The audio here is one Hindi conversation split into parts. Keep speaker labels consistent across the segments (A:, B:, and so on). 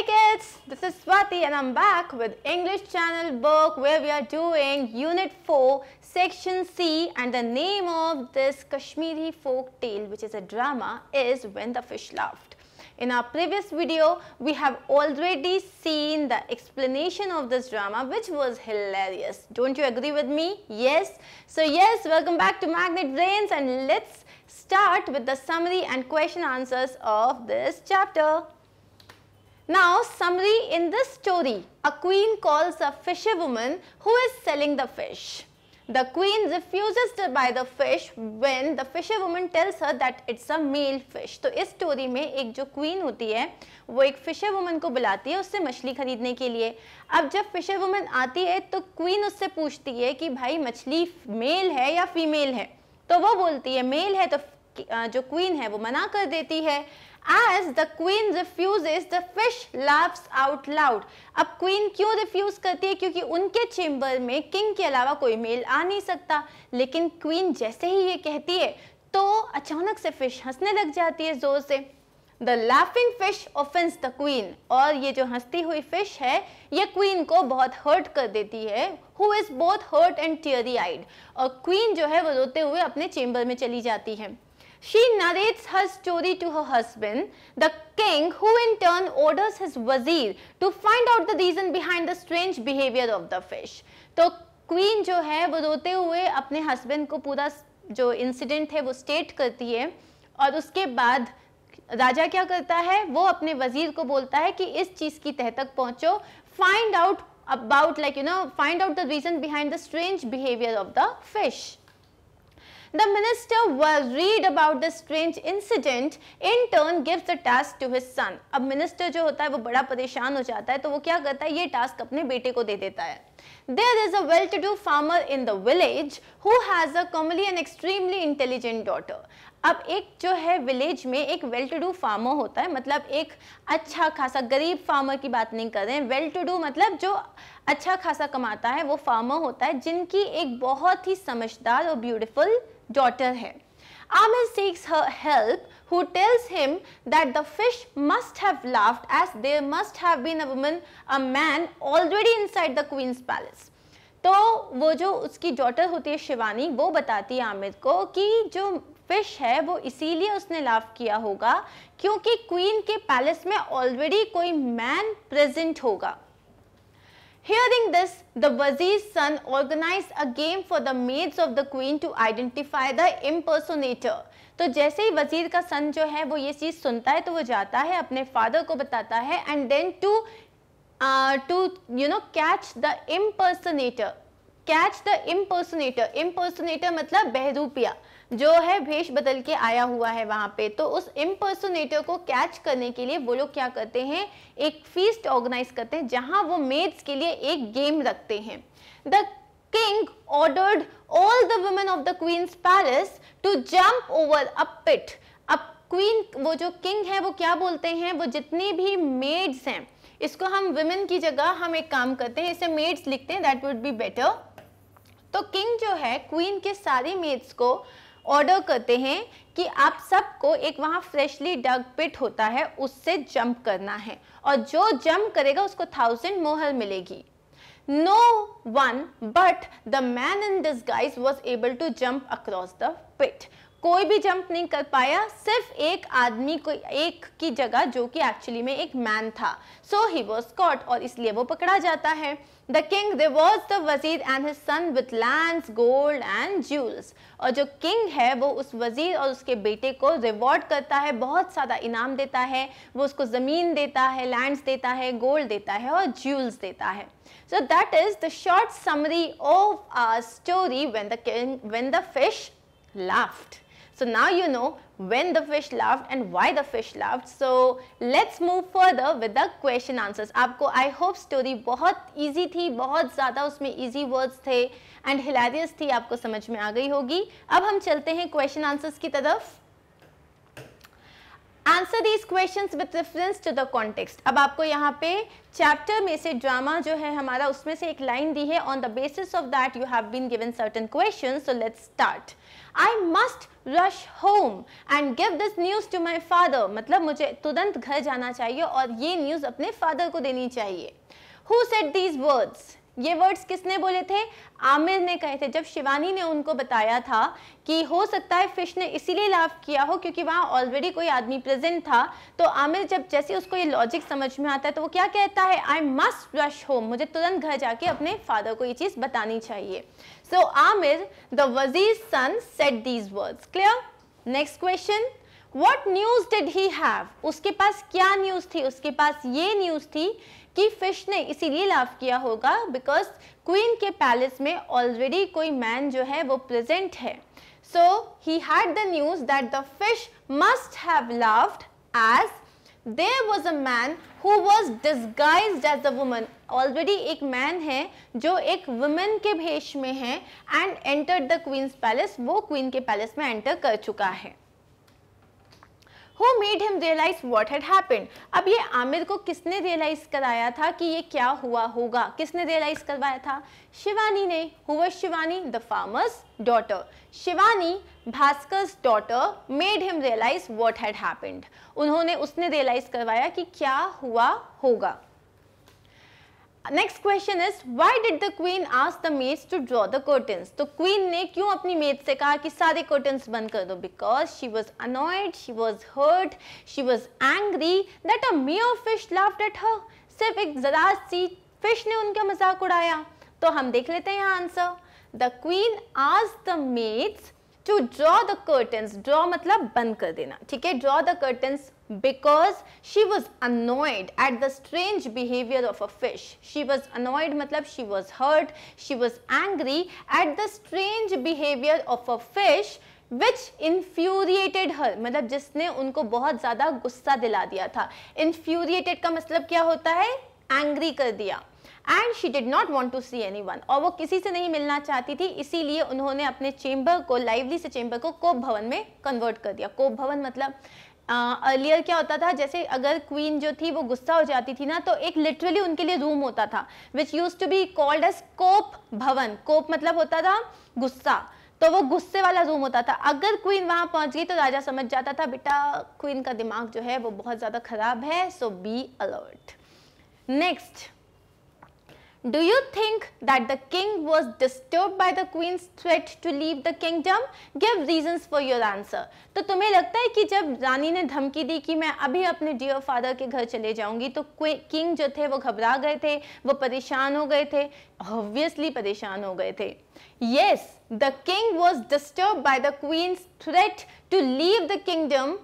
A: Hey kids, this is Swati and I'm back with English Channel book where we are doing Unit 4, Section C and the name of this Kashmiri folk tale which is a drama is When the Fish Laughed. In our previous video, we have already seen the explanation of this drama which was hilarious. Don't you agree with me? Yes? So yes, welcome back to Magnet Brains and let's start with the summary and question answers of this chapter. Now summary in this story. A queen calls a fisherwoman who is selling the fish. The queen refuses to buy the fish when the fisherwoman tells her that it's a male fish. तो इस स्टोरी में एक जो क्वीन होती है वो एक फिशर वुमन को बुलाती है उससे मछली खरीदने के लिए अब जब फिशर वुमन आती है तो क्वीन उससे पूछती है कि भाई मछली मेल है या फीमेल है तो वो बोलती है मेल है तो जो क्वीन है वो मना कर देती है as the queen refuses the fish laughs out loud अब क्वीन क्यों रिफ्यूज करती है क्योंकि उनके chamber में king के अलावा कोई male आ नहीं सकता लेकिन queen जैसे ही ये कहती है तो अचानक से फिश हंसने लग जाती है जोर से the laughing fish offends the queen और ये जो हंसती हुई फिश है ये क्वीन को बहुत हर्ट कर देती है who is both hurt and teary eyed और क्वीन जो है वो रोते हुए अपने चेंबर में चली जाती है She narrates her story to her husband, the king, who in turn orders his wazir to find out the reason behind the strange behavior of the fish. तो क्वीन जो है वो रोते हुए अपने हस्बैंड को पूरा जो इंसिडेंट है वो स्टेट करती है और उसके बाद राजा क्या करता है वो अपने वजीर को बोलता है कि इस चीज़ की तह तक पहुंचो find out about like you know find out the reason behind the strange behaviour of the fish The minister was read about the strange incident, in turn gives the task to his son. ab minister jo hota hai wo bada pareshan ho jata hai to wo kya karta hai ye task apne bete ko de deta hai There is a well-to-do farmer in the village who has a comely and extremely intelligent daughter. अब एक जो है विलेज में एक वेल टू डू फार्मर होता है मतलब एक अच्छा खासा गरीब फार्मर की बात नहीं कर रहे हैं वेल टू डू मतलब जो अच्छा खासा कमाता है वो फार्मर होता है जिनकी एक बहुत ही समझदार और ब्यूटीफुल daughter है. Amir seeks her help who tells him that the fish must have laughed as there must have been a woman, a man already inside the queen's palace. तो वो जो उसकी डॉटर होती है शिवानी वो बताती है आमिर को कि जो फिश है वो इसीलिए उसने लाफ किया होगा क्योंकि क्वीन के पैलेस में ऑलरेडी कोई मैन प्रेजेंट होगा Hearing this, the Wazir's son organized a game for the maids of the queen to identify the impersonator. तो जैसे ही वजीर का सन जो है वो ये चीज़ सुनता है तो वो जाता है अपने फादर को बताता है and then to to you know catch the impersonator catch the impersonator impersonator मतलब बहरूपिया जो है भेष बदल के आया हुआ है वहां पे तो उस इम्पर्सोनेटर को कैच करने के लिए वो लोग क्या करते हैं एक फीस्ट ऑर्गेनाइज करते हैं जहां वो मेड्स के लिए एक गेम रखते हैं the king ordered all the women of the queen's palace to jump over a pit अब क्वीन वो जो किंग है वो क्या बोलते हैं वो जितनी भी मेड्स हैं इसको हम वुमेन की जगह हम एक काम करते हैं इसे मेड्स लिखते हैं दैट वुड बी बेटर तो किंग जो है क्वीन के सारी मेड्स को ऑर्डर करते हैं कि आप सबको एक वहाँ फ्रेशली डग पिट होता है उससे जंप करना है और जो जंप करेगा उसको थाउजेंड मोहर मिलेगी no one but the man in this guise was able to jump across the pit कोई भी जंप नहीं कर पाया सिर्फ एक आदमी को एक की जगह जो कि एक्चुअली में एक मैन था सो ही वॉज कॉट और इसलिए वो पकड़ा जाता है the king they was the wazir and his son with land gold and jewels और जो किंग है वो उस वजीर और उसके बेटे को रिवॉर्ड करता है बहुत सारा इनाम देता है वो उसको ज़मीन देता है लैंड देता है गोल्ड देता है और ज्यूल्स देता है so that is the short summary of our story when the king when the fish laughed So now you know when the fish loved and why the fish loved. So let's move further with the question answers. आपको I hope story बहुत easy थी बहुत ज़्यादा उसमें easy words थे and hilarious थी आपको समझ में आ गई होगी अब हम चलते हैं question answers की तरफ answer these question with reference to the context अब आपको यहाँ पे चैप्टर में से ड्रामा जो है हमारा उसमें से एक लाइन दी है on the basis of that you have been given certain question so let's start I must rush home and give this news to my father मतलब मुझे तुरंत घर जाना चाहिए और ये न्यूज़ अपने फादर को देनी चाहिए Who said these words? ये वर्ड्स किसने बोले थे आमिर ने कहे थे जब शिवानी ने उनको बताया था कि हो सकता है फिश ने इसीलिए लाभ किया हो क्योंकि वहाँ ऑलरेडी कोई आदमी प्रेजेंट था तो आमिर जब जैसे उसको ये लॉजिक समझ में आता है तो वो क्या कहता है आई मस्ट रश होम मुझे तुरंत घर जाके अपने फादर को ये चीज़ बतानी चाहिए सो Amir the wazir son said these words clear next question what news did he have उसके पास क्या न्यूज थी उसके पास ये न्यूज थी कि फिश ने इसीलिए लाव किया होगा बिकॉज क्वीन के पैलेस में ऑलरेडी कोई मैन जो है वो प्रेजेंट है so he had the news that the fish must have laughed as there was a man who was disguise as a woman already एक मैन है जो एक वुमेन के भेष में है and enter the queen's palace वो क्वीन के पैलेस में एंटर कर चुका है who made him realise what had happen अब ये आमिर को किसने रियलाइज कराया था कि ये क्या हुआ होगा किसने रियलाइज करवाया था शिवानी ने हुआ Shivani the farmer's daughter Shivani Bhaskar daughter made him realise what had happened उन्होंने उसने रियलाइज करवाया कि क्या हुआ होगा next question is why did the queen ask the maids to draw the curtains तो क्वीन ने क्यों अपनी मेड से कहा कि सारे कर्टन्स बंद कर दो because she was annoyed she was hurt she was angry that a mere fish laughed at her सिर्फ एक जरा सी फिश ने उनका मजाक उड़ाया तो हम देख लेते हैं यहाँ आंसर द क्वीन आज the maids to draw the curtains draw मतलब बंद कर देना ठीक है draw the curtains because she was annoyed at the strange behaviour of a fish she was annoyed मतलब she was hurt she was angry at the strange behaviour of a fish Which infuriated her मतलब जिसने उनको बहुत ज़्यादा गुस्सा दिला दिया था infuriated का मतलब क्या होता है angry कर दिया and she did not want to see anyone और वो किसी से नहीं मिलना चाहती थी इसीलिए उन्होंने अपने चेंबर को लाइवली से चेंबर को कोप भवन में कन्वर्ट कर दिया कोप भवन मतलब अर्लियर uh, क्या होता था जैसे अगर क्वीन जो थी वो गुस्सा हो जाती थी ना तो एक लिटरली उनके लिए रूम होता था which use to be called as कोप भवन कोप मतलब होता था गुस्सा तो वो गुस्से वाला रूम होता था अगर क्वीन वहां पहुंच गई तो राजा समझ जाता था बेटा क्वीन का दिमाग जो है वो बहुत ज्यादा खराब है so be alert next Do you think that the king was disturbed by the queen's threat to leave the kingdom? Give reasons for your answer. तो तुम्हें लगता है कि जब रानी ने धमकी दी कि मैं अभी अपने डियर फादर के घर चले जाऊंगी तो किंग जो थे वो घबरा गए थे वो परेशान हो गए थे ऑब्वियसली परेशान हो गए थे yes the king was disturb by the queen's threat to leave the kingdom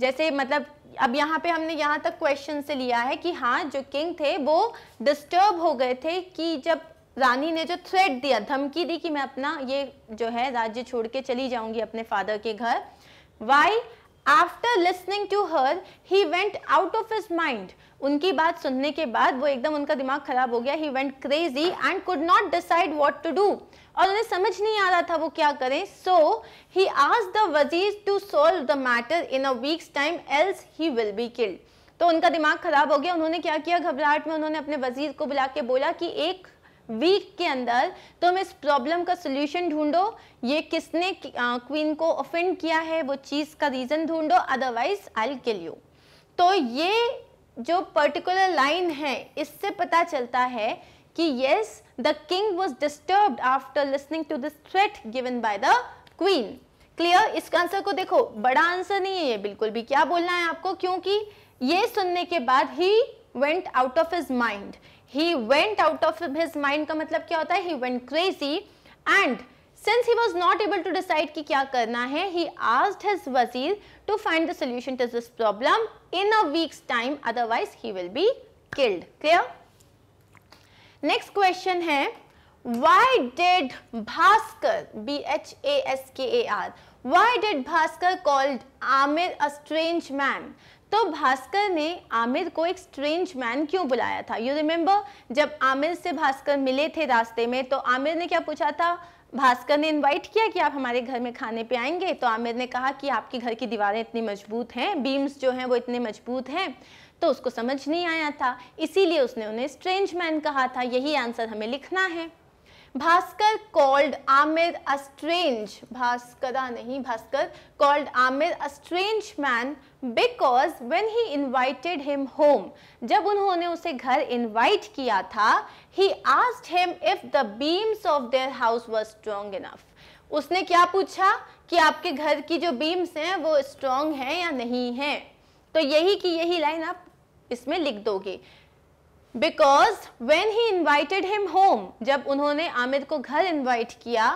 A: जैसे मतलब अब यहाँ पे हमने यहाँ तक क्वेश्चन से लिया है कि हाँ जो किंग थे वो डिस्टर्ब हो गए थे कि जब रानी ने जो थ्रेट दिया धमकी दी कि मैं अपना ये जो है राज्य छोड़ के चली जाऊंगी अपने फादर के घर why after listening to her he went out of his mind उनकी बात सुनने के बाद वो एकदम उनका दिमाग खराब हो गया he went crazy and could not decide what to do और उन्हें समझ नहीं आ रहा था वो क्या करें सो ही आज the wazir to solve the matter in a week's time else he will be killed तो उनका दिमाग खराब हो गया उन्होंने क्या किया घबराहट में उन्होंने अपने वजीर को बुला के बोला कि एक वीक के अंदर तुम इस प्रॉब्लम का सोल्यूशन ढूंढो ये किसने क्वीन को ऑफेंड किया है वो चीज़ का रीज़न ढूंढो अदरवाइज आई किल यू तो ये जो पर्टिकुलर लाइन है इससे पता चलता है कि yes the king was disturb after listening to this threat given by the queen clear इस आंसर को देखो बड़ा आंसर नहीं है ये बिल्कुल भी क्या बोलना है आपको क्योंकि ये सुनने के बाद he went out of his mind he went out of his mind का मतलब क्या होता है he went crazy and since he was not able to decide कि क्या करना है he asked his wazir to find the solution to this problem in a week's time otherwise he will be killed clear next question है why did Bhaskar B H A S K A R Y did Bhaskar called Amir a strange man तो भास्कर ने आमिर को एक स्ट्रेंज मैन क्यों बुलाया था यू रिमेंबर जब आमिर से भास्कर मिले थे रास्ते में तो आमिर ने क्या पूछा था भास्कर ने इनवाइट किया कि आप हमारे घर में खाने पे आएंगे तो आमिर ने कहा कि आपके घर की दीवारें इतनी मजबूत हैं बीम्स जो हैं वो इतने मजबूत हैं तो उसको समझ नहीं आया था इसीलिए उसने उन्हें स्ट्रेंज मैन कहा था यही आंसर हमें लिखना है Bhaskar called Amir a strange strange Bhaskara नहीं Bhaskar called Amir a strange man because when he invited him home जब उन्होंने उसे घर इन्वाइट किया था he asked him if the beams of their house was strong enough उसने क्या पूछा कि आपके घर की जो बीम्स हैं वो स्ट्रॉन्ग हैं या नहीं हैं तो यही की यही लाइन आप इसमें लिख दोगे because when he invited him home जब उन्होंने आमिर को घर इन्वाइट किया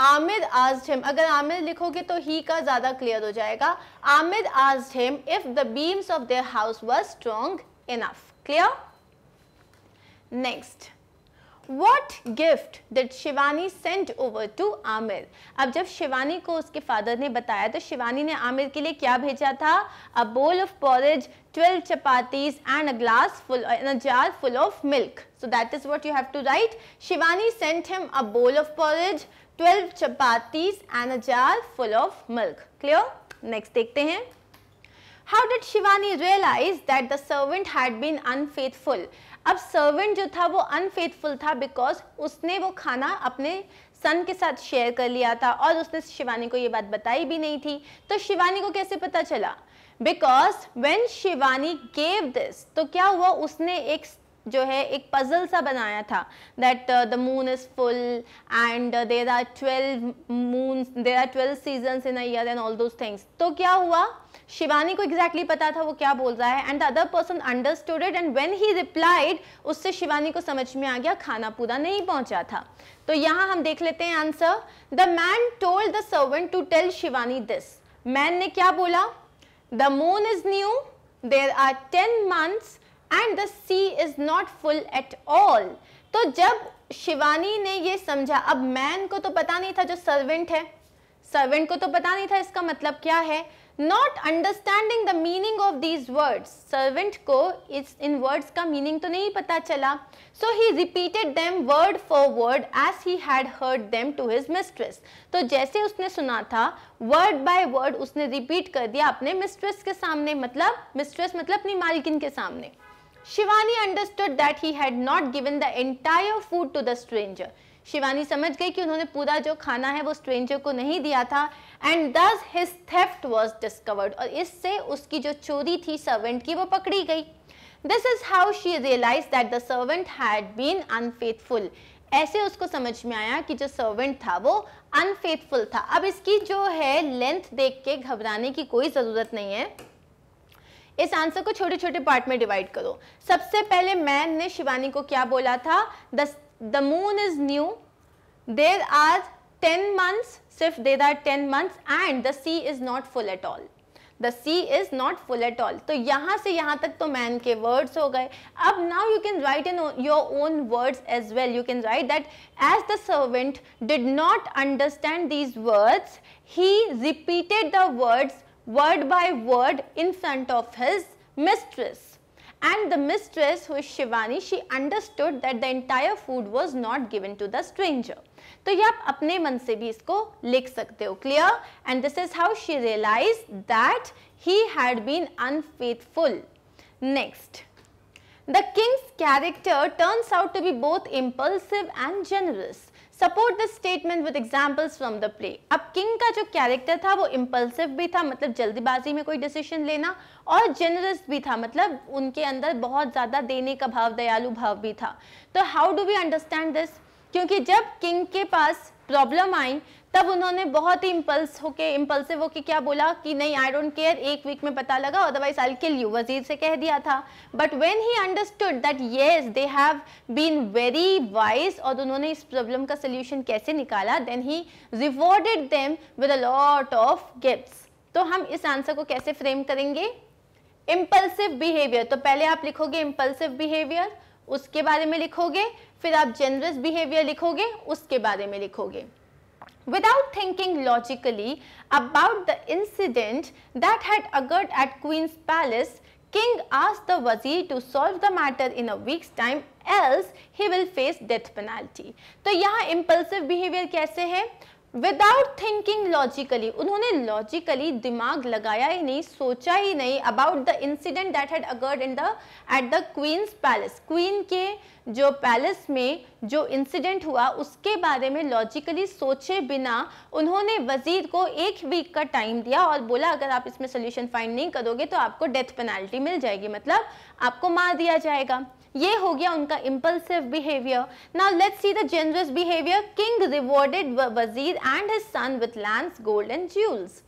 A: आमिर आज हिम अगर आमिर लिखोगे तो ही का ज़्यादा क्लियर हो जाएगा आमिर आज him if the beams of their house were strong enough clear next what gift that Shivani sent over to Amir अब जब शिवानी को उसके फादर ने बताया तो शिवानी ने आमिर के लिए क्या भेजा था a bowl of porridge twelve chapatis and a glass full jar full of milk so that is what you have to write Shivani sent him a bowl of porridge twelve chapatis and a jar full of milk clear next देखते हैं how did Shivani realise that the servant had been unfaithful अब सर्वेंट जो था वो अनफेथफुल था बिकॉज उसने वो खाना अपने सन के साथ शेयर कर लिया था और उसने शिवानी को ये बात बताई भी नहीं थी तो शिवानी को कैसे पता चला because when Shivani gave this तो क्या हुआ उसने एक जो है एक पजल सा बनाया था that the moon is full and there are twelve moon there are twelve season in a and all those things तो क्या हुआ शिवानी को एग्जैक्टली exactly पता था वो क्या बोल रहा है and the other person understood it and when he replied उससे शिवानी को समझ में आ गया खाना पूरा नहीं पहुंचा था तो यहाँ हम देख लेते हैं answer the man told the servant to tell Shivani this man ने क्या बोला the moon is new there are ten months and the sea is not full at all तो जब शिवानी ने ये समझा अब मैन को तो पता नहीं था जो सर्वेंट है सर्वेंट को तो पता नहीं था इसका मतलब क्या है not understanding the meaning of these words servant को इस इन वर्ड्स का मीनिंग तो नहीं पता चला so he repeated them word for word as he had heard them to his mistress तो जैसे उसने सुना था वर्ड बाय वर्ड उसने रिपीट कर दिया अपने मिस्ट्रेस के सामने मतलब मिस्ट्रेस मतलब अपनी मालकिन के सामने Shivani understood that he had not given the entire food to the stranger Shivani समझ गई कि उन्होंने पूरा जो खाना है वो स्ट्रेंजर को नहीं दिया था एंड दस हिज थेफ्ट वॉज डिस्कवर्ड और इससे उसकी जो चोरी थी सर्वेंट की वो पकड़ी गई this is how she realise that the servant had been unfaithful ऐसे उसको समझ में आया कि जो सर्वेंट था वो अनफेथफुल था अब इसकी जो है लेंथ देख के घबराने की कोई ज़रूरत नहीं है इस आंसर को छोटे छोटे पार्ट में डिवाइड करो सबसे पहले मैन ने शिवानी को क्या बोला था the the moon is new, there are 10 months, Sif, there are 10 months and the sea is not full at all. The sea is not full at all. So, yahan se yahan tak to man ke words ho gaye. Ab now you can write in your own words as well. You can write that as the servant did not understand these words, he repeated the words word by word in front of his mistress and the mistress who is Shivani she understood that the entire food was not given to the stranger. So you can अपने मन से भी इसको mind. clear and this is how she realized that he had been unfaithful. Next. The king's character turns out to be both impulsive and generous. Support the statement with examples from the play अब किंग का जो कैरेक्टर था वो इम्पल्सिव भी था मतलब जल्दबाजी में कोई डिसीजन लेना और जेनरस भी था मतलब उनके अंदर बहुत ज़्यादा देने का भाव दयालु भाव भी था तो how do we understand this क्योंकि जब किंग के पास प्रॉब्लम आई तब उन्होंने बहुत ही इम्पल्स होके इम्पल्सिव होके क्या बोला कि नहीं आई डोंट केयर एक वीक में पता लगा अदरवाइज आई किल यू वजीर से कह दिया था but when he understood that yes they have been very wise और उन्होंने इस प्रॉब्लम का सोल्यूशन कैसे निकाला then he rewarded them with a lot of gifts तो हम इस आंसर को कैसे फ्रेम करेंगे इम्पल्सिव बिहेवियर तो पहले आप लिखोगे इम्पल्सिव बिहेवियर उसके बारे में लिखोगे फिर आप जेनरस बिहेवियर लिखोगे उसके बारे में लिखोगे without thinking logically about the incident that had occurred at queen's palace king आज the wazir to solve the matter in a week's time else he will face death penalty तो यहाँ इम्पल्सिव बिहेवियर कैसे है विदाउट थिंकिंग लॉजिकली उन्होंने लॉजिकली दिमाग लगाया ही नहीं सोचा ही नहीं about the incident that had occurred in the at the queen's palace queen के जो पैलेस में जो इंसिडेंट हुआ उसके बारे में लॉजिकली सोचे बिना उन्होंने वजीर को एक वीक का टाइम दिया और बोला अगर आप इसमें सोल्यूशन फाइंड नहीं करोगे तो आपको डेथ पेनाल्टी मिल जाएगी मतलब आपको मार दिया जाएगा ये हो गया उनका impulsive behaviour now let's see the generous behaviour king rewarded wazir and his son with lands gold and jewels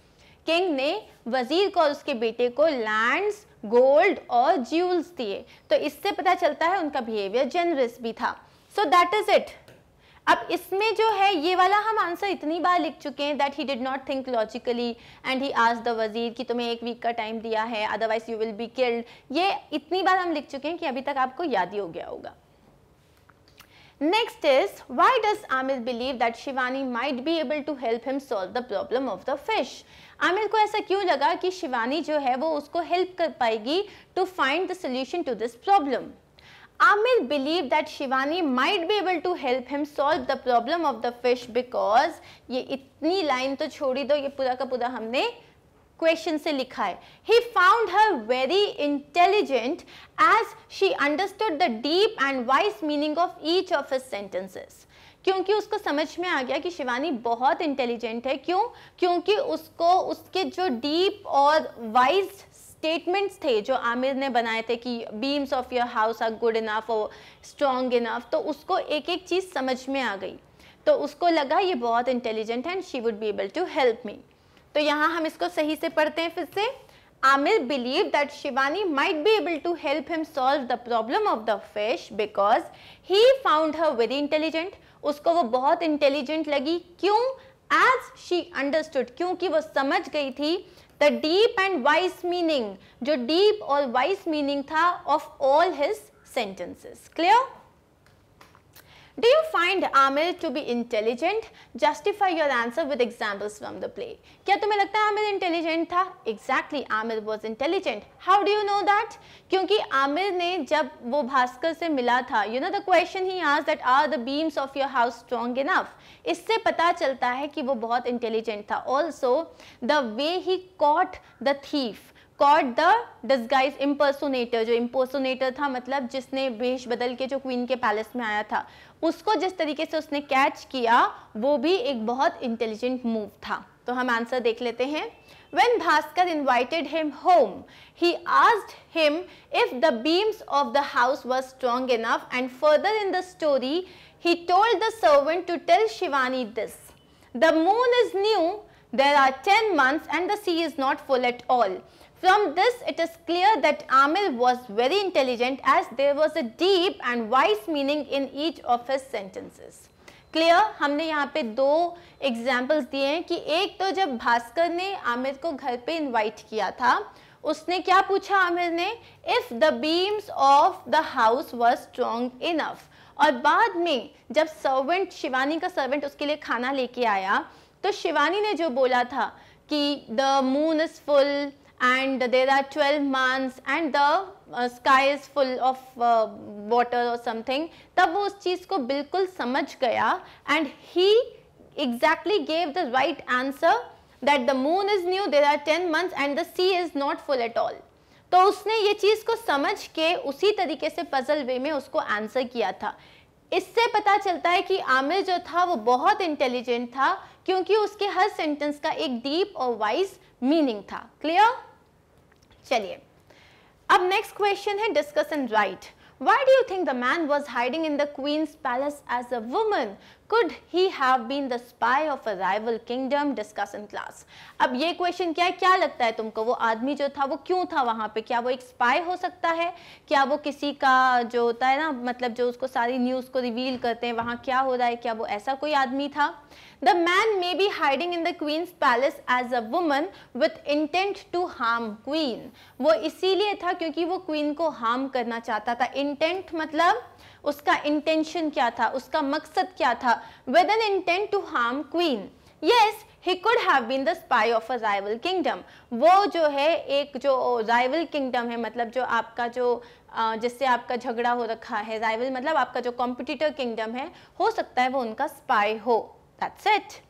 A: king ने वजीर को और उसके बेटे को लैंड्स गोल्ड और ज्यूल्स दिए तो इससे पता चलता है उनका बिहेवियर जेनरस भी था सो दैट इज इट अब इसमें जो है ये वाला हम आंसर इतनी बार लिख चुके हैं that he did not think logically and he आज द वजीर कि तुम्हें एक वीक का टाइम दिया है otherwise you will be killed ये इतनी बार हम लिख चुके हैं कि अभी तक आपको याद ही हो गया होगा next is why does Amir believe that Shivani might be able to help him solve the problem of the fish Amir को ऐसा क्यों लगा कि शिवानी जो है वो उसको हेल्प कर पाएगी to find the solution to this problem Amir believed that Shivani might be able to help him solve the problem of the fish because ये इतनी लाइन तो छोड़ी दो ये पूरा का पूरा हमने क्वेश्चन से लिखा है he found her very intelligent as she understood the deep and wise meaning of each of his sentences क्योंकि उसको समझ में आ गया कि शिवानी बहुत इंटेलिजेंट है क्यों क्योंकि उसको उसके जो डीप और वाइज स्टेटमेंट्स थे जो आमिर ने बनाए थे कि beams of your house are good enough और स्ट्रॉन्ग इनाफ तो उसको एक एक चीज़ समझ में आ गई तो उसको लगा ये बहुत इंटेलिजेंट है and she would be able to help me तो यहाँ हम इसको सही से पढ़ते हैं फिर से Amir believe that Shivani might be able to help him solve the problem of the fish because he found her very intelligent उसको वो बहुत इंटेलिजेंट लगी क्यों एज शी अंडरस्टूड क्योंकि वो समझ गई थी the deep and wise meaning, जो deep और wise meaning था of all his sentences, clear? Do you find Aamir to be intelligent? Justify your answer with examples from the play. क्या तुम्हें लगता है आमिर इंटेलिजेंट था Exactly, Amir was intelligent. How do you know that? क्योंकि आमिर ने जब वो भास्कर से मिला था you know the question he asked that are the beams of your house strong enough? इससे पता चलता है कि वो बहुत इंटेलिजेंट था Also, the way he caught the thief. Caught the disguise impersonator जो इम्पर्सोनेटर था मतलब जिसने वेश बदल के जो क्वीन के पैलेस में आया था उसको जिस तरीके से उसने कैच किया वो भी एक बहुत इंटेलिजेंट मूव था तो हम आंसर देख लेते हैं When Bhaskar invited him home, he asked him if the beams of the house were strong enough and further in the story, he told the servant to tell Shivani this. The moon is new, there are 10 months and the sea is not full at all. From this, it is clear that Amil was very intelligent as there was a deep and wise meaning in each of his sentences. Clear हमने यहाँ पे दो एग्जाम्पल्स दिए हैं कि एक तो जब भास्कर ने आमिर को घर पे इनवाइट किया था उसने क्या पूछा आमिर ने if the beams of the house was strong enough और बाद में जब सर्वेंट शिवानी का सर्वेंट उसके लिए खाना लेके आया तो शिवानी ने जो बोला था कि the moon is full and there are 12 months and the uh, sky is full of uh, water or something tab wo us cheez ko bilkul samajh gaya and he exactly gave the right answer that the moon is new there are 10 months and the sea is not full at all तो उसने ये चीज़ को समझ के उसी तरीके से पजल वे में उसको आंसर किया था इससे पता चलता है कि आमिर जो था वो बहुत इंटेलिजेंट था क्योंकि उसके हर सेंटेंस का एक डीप और वाइज मीनिंग था क्लियर चलिए अब नेक्स्ट क्वेश्चन है discuss and write why do you think the man was hiding in the queen's palace as a woman could he have been the spy of a rival kingdom discuss in class अब ये क्वेश्चन क्या है क्या लगता है तुमको वो आदमी जो था वो क्यों था वहाँ पे क्या वो एक स्पाई हो सकता है क्या वो किसी का जो होता है ना मतलब जो उसको सारी न्यूज़ को रिवील करते हैं वहाँ क्या हो रहा है क्या वो ऐसा कोई आदमी था the man may be hiding in the queen's palace as a woman with intent to harm queen वो इसीलिए था क्योंकि वो क्वीन को हार्म करना चाहता था इंटेंट मतलब उसका इंटेंशन क्या था उसका मकसद क्या था with an intent to harm queen yes he could have been the spy of a rival kingdom वो जो है एक जो जाइवल किंगडम है मतलब जो आपका जो जिससे आपका झगड़ा हो रखा है जाइवल मतलब आपका जो कॉम्पिटिटर किंगडम है हो सकता है वो उनका स्पाई हो that's it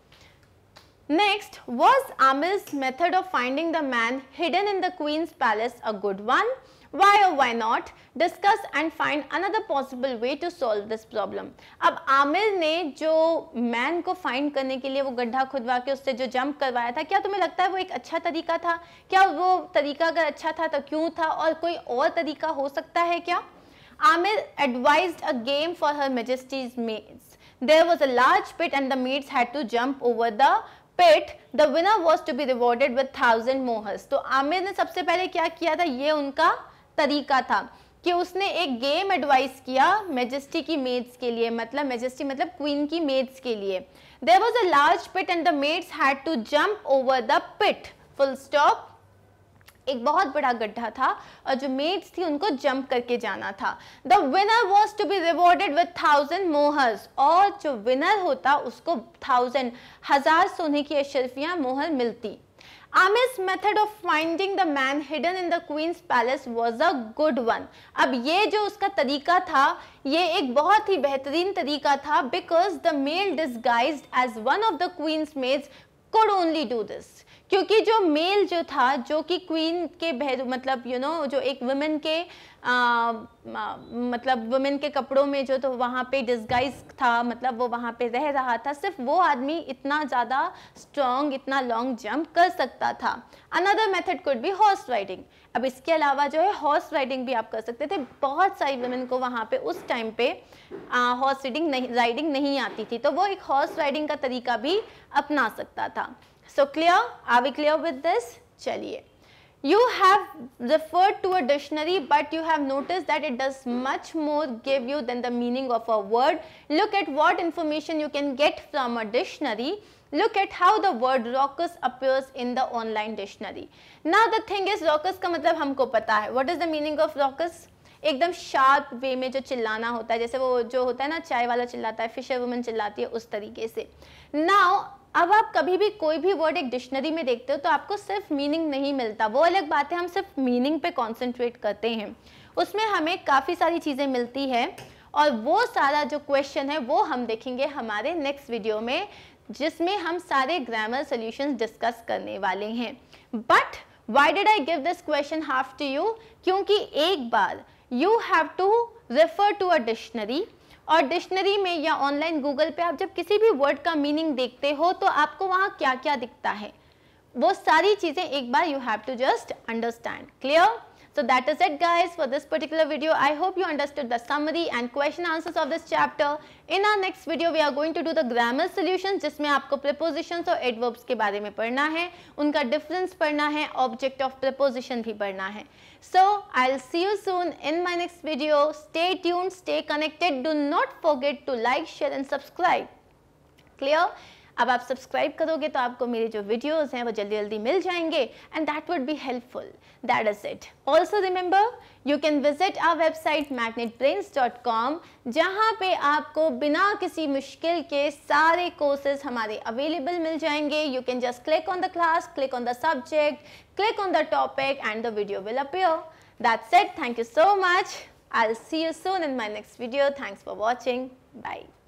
A: next was Amir's method of finding the man hidden in the queen's palace a good one why or why not discuss and find another possible way to solve this problem अब आमिर ने जो मैन को फाइंड करने के लिए वो गड्ढा खुदवा के उससे जो जंप करवाया था क्या तुम्हें लगता है वो एक अच्छा तरीका था क्या वो तरीका अगर अच्छा था तो क्यों था और कोई और तरीका हो सकता है क्या Amir advised a game for her majesty's maids there was a large pit and the maids had to jump over the pit the winner was to be rewarded with thousand mohurs तो आमिर ने सबसे पहले क्या किया था ये उनका तरीका था कि उसने एक गेम एडवाइस किया मेजेस्टी की मेड्स के लिए मतलब मेजेस्टी मतलब क्वीन की मेड्स के लिए there was a large pit and the maids had to jump over the pit full stop एक बहुत बड़ा गड्ढा था और जो मेड्स थी उनको जंप करके जाना था the winner was to be rewarded with thousand mohurs और जो विनर होता उसको थाउजेंड हजार सोने की अशरफियाँ मोहर मिलती Amir's method of finding the man hidden in the queen's palace was a good one अब ये जो उसका तरीका था ये एक बहुत ही बेहतरीन तरीका था because the male disguised as one of the queen's maids could only do this क्योंकि जो मेल जो था जो कि क्वीन के बहर मतलब यू you नो know, जो एक वुमेन के आ, आ, मतलब वुमेन के कपड़ों में जो तो वहाँ पे डिस्गाइज था मतलब वो वहाँ पे रह रहा था सिर्फ वो आदमी इतना ज़्यादा स्ट्रॉन्ग इतना लॉन्ग जंप कर सकता था another method could be horse riding अब इसके अलावा जो है हॉर्स राइडिंग भी आप कर सकते थे बहुत सारी वुमेन को वहाँ पे उस टाइम पे हॉर्स राइडिंग नहीं राइडिंग नहीं आती थी तो वो एक हॉर्स राइडिंग का तरीका भी अपना सकता था so clear are we clear with this चलिए you have referred to a dictionary but you have noticed that it does much more give you than the meaning of a word look at what information you can get from a dictionary look at how the word raucous appears in the online dictionary now the thing is raucous ka matlab humko pata hai what is the meaning of raucous एकदम शार्प वे में जो चिल्लाना होता है जैसे वो जो होता है ना चाय वाला चिल्लाता है फिशर वुमन चिल्लाती है उस तरीके से नाउ अब आप कभी भी कोई भी वर्ड एक डिक्शनरी में देखते हो तो आपको सिर्फ मीनिंग नहीं मिलता वो अलग बात है हम सिर्फ मीनिंग पे कॉन्सेंट्रेट करते हैं उसमें हमें काफ़ी सारी चीज़ें मिलती है और वो सारा जो क्वेश्चन है वो हम देखेंगे हमारे नेक्स्ट वीडियो में जिसमें हम सारे ग्रामर सोल्यूशन डिस्कस करने वाले हैं but why did I give this question half to you क्योंकि एक बार you have to refer to a dictionary और डिक्शनरी में या ऑनलाइन गूगल पे आप जब किसी भी वर्ड का मीनिंग देखते हो तो आपको वहाँ क्या क्या दिखता है वो सारी चीज़ें एक बार you have to just understand clear So that is it guys for this particular video. I hope you understood the summary and question answers of this chapter. In our next video we are going to do the grammar solutions jisme aapko prepositions aur adverbs ke bare mein padhna hai unka difference padhna hai object of preposition bhi padhna hai So I'll see you soon in my next video. Stay tuned, stay connected. Do not forget to like, share and subscribe. Clear? अब आप सब्सक्राइब करोगे तो आपको मेरे जो वीडियोस हैं वो जल्दी जल्दी मिल जाएंगे and that would be helpful that is it also remember you can visit our website Magnet Brains dot com जहाँ पर आपको बिना किसी मुश्किल के सारे कोर्सेज हमारे अवेलेबल मिल जाएंगे you can just click on the class click on the subject click on the topic and the video will appear that set thank you so much I see you soon in my next video thanks for watching by